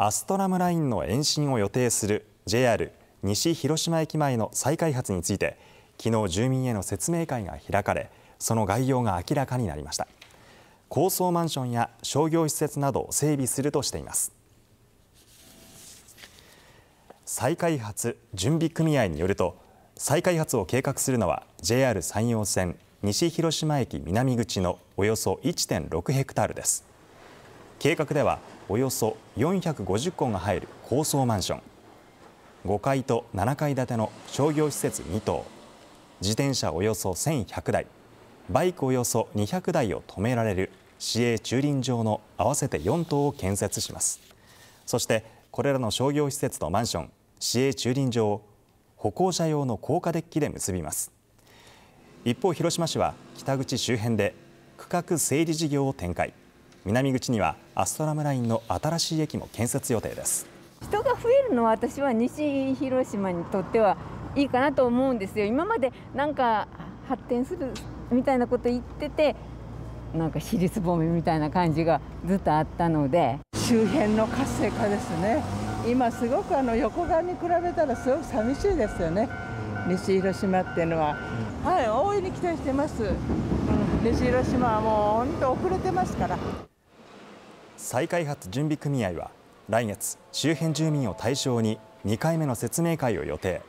アストラムラインの延伸を予定する JR 西広島駅前の再開発について昨日住民への説明会が開かれその概要が明らかになりました高層マンションや商業施設などを整備するとしています再開発準備組合によると再開発を計画するのは JR 山陽線西広島駅南口のおよそ1.6ヘクタールです計画ではおよそ450戸が入る高層マンション5階と7階建ての商業施設2棟自転車およそ1100台バイクおよそ200台を止められる市営駐輪場の合わせて4棟を建設しますそしてこれらの商業施設とマンション市営駐輪場を歩行者用の高架デッキで結びます一方広島市は北口周辺で区画整理事業を展開南口にはアストラムラインの新しい駅も建設予定です人が増えるのは私は西広島にとってはいいかなと思うんですよ今までなんか発展するみたいなこと言っててなんか尻すぼみみたいな感じがずっとあったので周辺の活性化ですね今すごくあの横側に比べたらすごく寂しいですよね西広島っていうのは、はい大いに期待してます、うん、西広島はもう本当遅れてますから再開発準備組合は来月周辺住民を対象に2回目の説明会を予定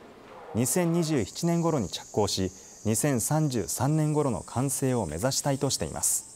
2027年頃に着工し2033年頃の完成を目指したいとしています。